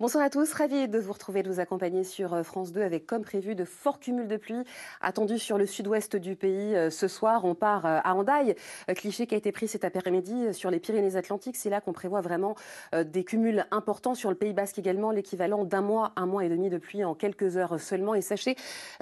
Bonsoir à tous, ravi de vous retrouver, de vous accompagner sur euh, France 2 avec comme prévu de forts cumuls de pluie attendus sur le sud-ouest du pays. Euh, ce soir, on part euh, à Hendaye, cliché qui a été pris cet après-midi sur les Pyrénées-Atlantiques. C'est là qu'on prévoit vraiment des cumuls importants sur le Pays Basque également, l'équivalent d'un mois, un mois et demi de pluie en quelques heures seulement. Et sachez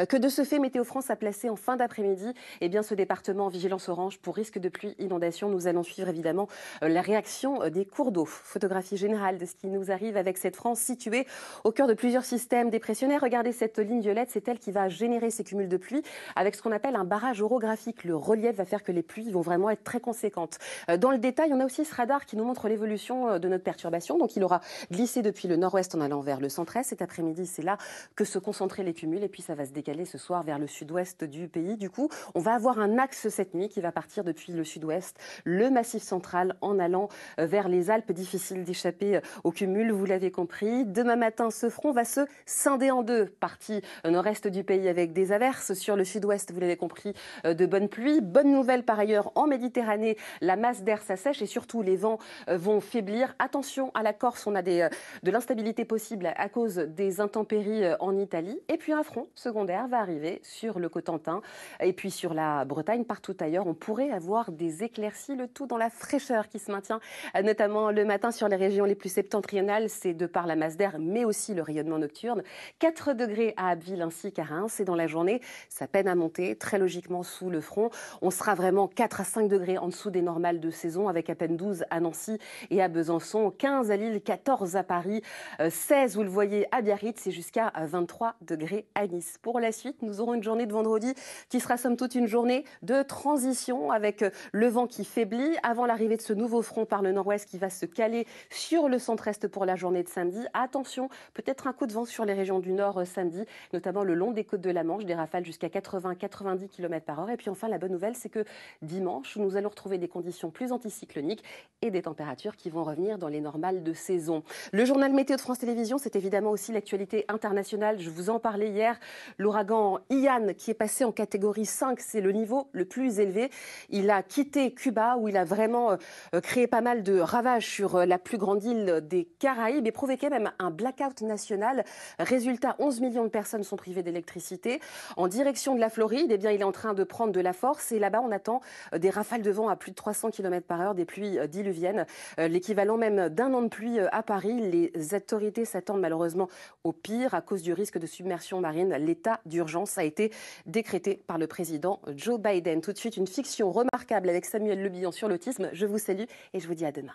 que de ce fait, Météo France a placé en fin d'après-midi eh bien, ce département en vigilance orange pour risque de pluie, inondation. Nous allons suivre évidemment la réaction des cours d'eau. Photographie générale de ce qui nous arrive avec cette France Situé au cœur de plusieurs systèmes dépressionnaires. Regardez cette ligne violette, c'est elle qui va générer ces cumuls de pluie avec ce qu'on appelle un barrage orographique. Le relief va faire que les pluies vont vraiment être très conséquentes. Euh, dans le détail, on a aussi ce radar qui nous montre l'évolution euh, de notre perturbation. Donc il aura glissé depuis le nord-ouest en allant vers le centre-est. Cet après-midi, c'est là que se concentraient les cumuls et puis ça va se décaler ce soir vers le sud-ouest du pays. Du coup, on va avoir un axe cette nuit qui va partir depuis le sud-ouest, le massif central en allant euh, vers les Alpes. Difficile d'échapper aux cumuls, vous l'avez compris. Demain matin, ce front va se scinder en deux. Partie euh, nord-est du pays avec des averses. Sur le sud-ouest, vous l'avez compris, euh, de bonnes pluies. Bonne nouvelle par ailleurs, en Méditerranée, la masse d'air s'assèche et surtout les vents euh, vont faiblir. Attention à la Corse, on a des, de l'instabilité possible à cause des intempéries en Italie. Et puis un front secondaire va arriver sur le Cotentin et puis sur la Bretagne, partout ailleurs. On pourrait avoir des éclaircies, le tout dans la fraîcheur qui se maintient, notamment le matin sur les régions les plus septentrionales. C'est de par la d'air, mais aussi le rayonnement nocturne. 4 degrés à Abbeville ainsi qu'à Reims. Et dans la journée, ça peine à monter, très logiquement sous le front. On sera vraiment 4 à 5 degrés en dessous des normales de saison, avec à peine 12 à Nancy et à Besançon, 15 à Lille, 14 à Paris, 16, euh, vous le voyez, à Biarritz et jusqu'à 23 euh, degrés à Nice. Pour la suite, nous aurons une journée de vendredi qui sera somme toute une journée de transition avec euh, le vent qui faiblit avant l'arrivée de ce nouveau front par le nord-ouest qui va se caler sur le centre-est pour la journée de samedi Attention, peut-être un coup de vent sur les régions du Nord euh, samedi, notamment le long des côtes de la Manche, des rafales jusqu'à 80-90 km par heure. Et puis enfin, la bonne nouvelle, c'est que dimanche, nous allons retrouver des conditions plus anticycloniques et des températures qui vont revenir dans les normales de saison. Le journal météo de France Télévisions, c'est évidemment aussi l'actualité internationale. Je vous en parlais hier. L'ouragan Ian, qui est passé en catégorie 5, c'est le niveau le plus élevé. Il a quitté Cuba, où il a vraiment euh, créé pas mal de ravages sur euh, la plus grande île des Caraïbes et provoqué même un blackout national. Résultat, 11 millions de personnes sont privées d'électricité. En direction de la Floride, eh bien, il est en train de prendre de la force. Et là-bas, on attend euh, des rafales de vent à plus de 300 km par heure, des pluies euh, diluviennes, euh, l'équivalent même d'un an de pluie à Paris. Les autorités s'attendent malheureusement au pire à cause du risque de submersion marine. L'état d'urgence a été décrété par le président Joe Biden. Tout de suite, une fiction remarquable avec Samuel Le Billon sur l'autisme. Je vous salue et je vous dis à demain.